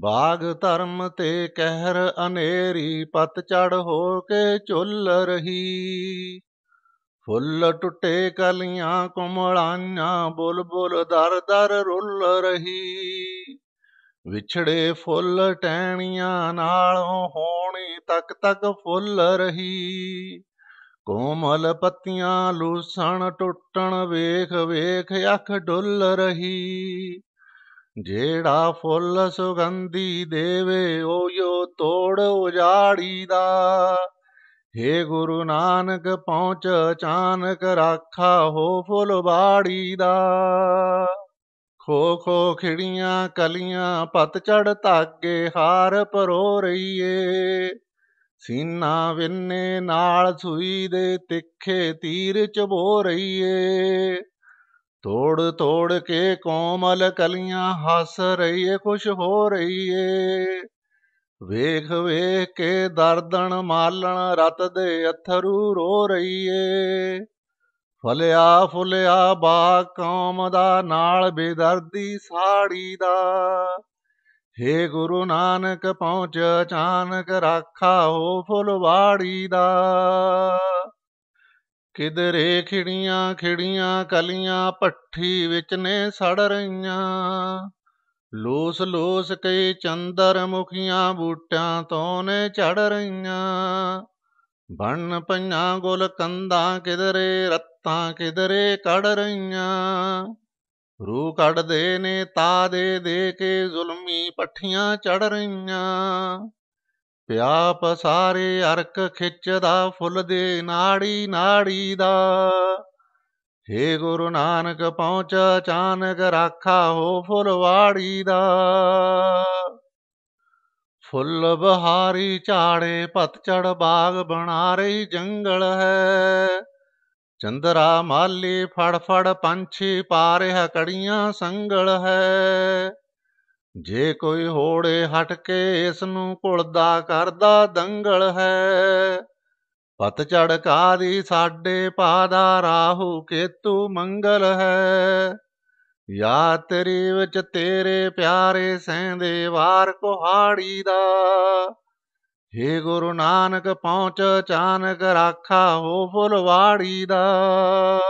ਬਾਗ ਧਰਮ ਤੇ ਕਹਿਰ ਅਨੇਰੀ ਪਤ ਚੜ ਹੋ ਕੇ ਝੁੱਲ ਰਹੀ ਫੁੱਲ ਟੁੱਟੇ ਕਲੀਆਂ ਕੁਮਲਾਈਆਂ ਬੁਲਬੁਲ ਦਰ ਦਰ ਰੁੱਲ ਰਹੀ ਵਿਛੜੇ ਫੁੱਲ ਟਹਿਣੀਆਂ ਨਾਲੋਂ ਹੋਣੀ ਤੱਕ ਤੱਕ ਫੁੱਲ ਰਹੀ ਕੋਮਲ ਪੱਤੀਆਂ ਲੂਸਣ ਟੁੱਟਣ ਵੇਖ ਵੇਖ ਅੱਖ ਡੁੱਲ ਰਹੀ ਜਿਹੜਾ ਫੁੱਲ ਸੁਗੰਧੀ ਦੇਵੇ ਓਯੋ ਤੋੜ ਉਜਾੜੀ ਦਾ ਹੇ ਗੁਰੂ ਨਾਨਕ ਪਹੁੰਚ ਅਚਾਨਕ ਰਾਖਾ ਹੋ ਫੁੱਲ ਬਾੜੀ ਦਾ ਖੋ ਖੋ ਖਿੜੀਆਂ ਕਲੀਆਂ ਪਤ ਚੜ ਧਾਗੇ ਹਾਰ ਪਰੋ ਰਹੀਏ ਸੀਨਾ ਵਿੰਨੇ ਨਾਲ ਸੂਈ ਦੇ ਤਿੱਖੇ ਤੀਰ ਚਬੋ ਰਹੀਏ ਤੋੜ ਤੋੜ ਕੇ ਕੋਮਲ ਕਲੀਆਂ ਹੱਸ ਰਹੀਏ ਖੁਸ਼ ਹੋ ਰਹੀਏ ਵੇਖ ਵੇਖ ਕੇ ਦਰਦਣ ਮਾਲਣ ਰਤ ਦੇ ਅਥਰੂ ਰੋ ਰਹੀਏ ਫਲਿਆ ਫੁਲਿਆ ਬਾ ਕੌਮ ਦਾ ਨਾਲ ਬੇਦਰਦੀ ਸਾੜੀ ਦਾ ਹੇ ਗੁਰੂ ਨਾਨਕ ਪਹੁੰਚ ਅਚਾਨਕ ਰਾਖਾ ਹੋ ਫੁਲਵਾੜੀ ਦਾ ਕਿਧਰੇ ਖਿੜੀਆਂ ਖਿੜੀਆਂ ਕਲੀਆਂ ਪੱਠੀ ਵਿੱਚ ਨੇ ਸੜ ਰਹੀਆਂ ਲੋਸ ਲੋਸ ਕਈ ਚੰਦਰ ਮੁਖੀਆਂ ਬੂਟਾਂ ਤੋਂ ਨੇ ਝੜ ਰਹੀਆਂ ਬਣ ਪੰਨਾ ਗੁਲ ਕੰਦਾ ਕਿਧਰੇ ਰੱਤਾਂ ਕਿਧਰੇ ਕੜ ਰਹੀਆਂ ਰੂ ਕੱਢਦੇ ਨੇ ਤਾ ਦੇ ਦੇ ਕੇ ਜ਼ੁਲਮੀ ਪੱਠੀਆਂ ਚੜ ਰਹੀਆਂ ਪਿਆ ਪਸਾਰੇ ਅਰਕ ਖਿੱਚਦਾ ਫੁੱਲ ਦੇ ਨਾੜੀ ਨਾੜੀ ਦਾ ਏ ਗੁਰੂ ਨਾਨਕ ਪਹੁੰਚ ਅਚਾਨਕ ਰਾਖਾ ਹੋ ਫੁਲਵਾੜੀ ਦਾ ਫੁੱਲ ਬਹਾਰੀ ਝਾੜੇ ਪਤਝੜ ਬਾਗ ਬਣਾ ਰਹੀ ਜੰਗਲ ਹੈ ਚੰਦਰਾ ਮਾਲੀ ਫੜ ਫੜ ਪੰਛੀ ਪਾ ਰਿਹਾ ਕੜੀਆਂ ਸੰਗਲ ਹੈ ਜੇ ਕੋਈ ਹੋੜੇ ਹਟ ਕੇ ਇਸ ਨੂੰ ਕੁਲਦਾ ਕਰਦਾ ਦੰਗਲ ਹੈ ਪਤ ਕਾਦੀ ਸਾਡੇ ਪਾਦਾ ਰਾਹੂ ਕੇਤੂ ਮੰਗਲ ਹੈ ਯਾ ਤੇਰੀ ਵਿੱਚ ਤੇਰੇ ਪਿਆਰੇ ਸੈਂਦੇ ਵਾਰ ਕੋਹਾੜੀ ਦਾ ਏ ਗੁਰੂ ਨਾਨਕ ਪਹੁੰਚ ਚਾਨਕ ਰਾਖਾ ਹੋ ਫੁਲਵਾੜੀ ਦਾ